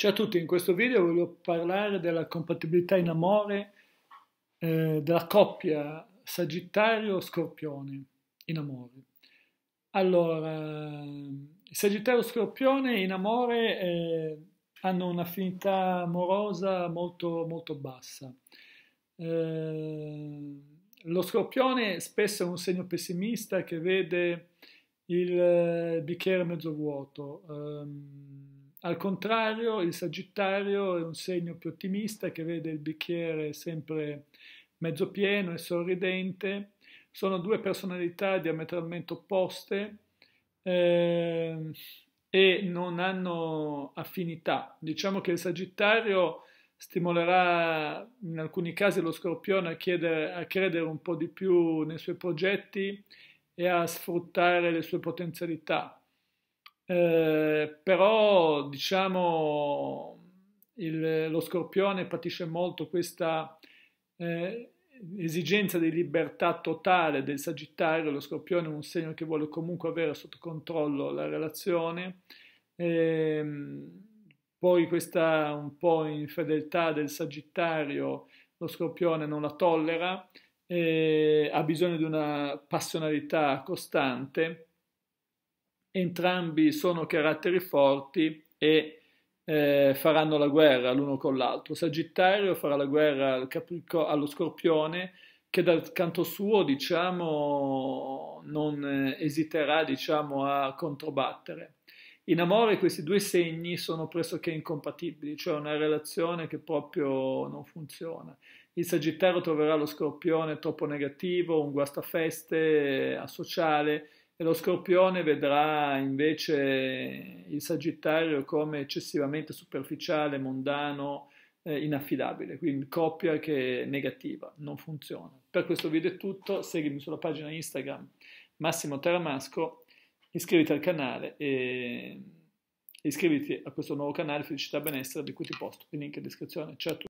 Ciao a tutti, in questo video voglio parlare della compatibilità in amore eh, della coppia Sagittario-Scorpione in amore. Allora, ehm, Sagittario-Scorpione in amore eh, hanno un'affinità amorosa molto, molto bassa. Eh, lo Scorpione spesso è un segno pessimista che vede il eh, bicchiere mezzo vuoto. Ehm, al contrario, il Sagittario è un segno più ottimista che vede il bicchiere sempre mezzo pieno e sorridente. Sono due personalità diametralmente opposte eh, e non hanno affinità. Diciamo che il Sagittario stimolerà in alcuni casi lo Scorpione a, chiedere, a credere un po' di più nei suoi progetti e a sfruttare le sue potenzialità eh, però diciamo il, lo scorpione patisce molto questa eh, esigenza di libertà totale del sagittario, lo scorpione è un segno che vuole comunque avere sotto controllo la relazione, eh, poi questa un po' infedeltà del sagittario lo scorpione non la tollera, e eh, ha bisogno di una passionalità costante entrambi sono caratteri forti e eh, faranno la guerra l'uno con l'altro. Sagittario farà la guerra al Caprico- allo Scorpione che dal canto suo diciamo, non eh, esiterà diciamo, a controbattere. In amore questi due segni sono pressoché incompatibili, cioè una relazione che proprio non funziona. Il Sagittario troverà lo Scorpione troppo negativo, un guastafeste eh, asociale, e lo scorpione vedrà invece il sagittario come eccessivamente superficiale, mondano, eh, inaffidabile, quindi coppia che è negativa, non funziona. Per questo video è tutto, seguimi sulla pagina Instagram Massimo Taramasco, iscriviti al canale e iscriviti a questo nuovo canale Felicità Benessere di cui ti posto il link in descrizione. Ciao a tutti.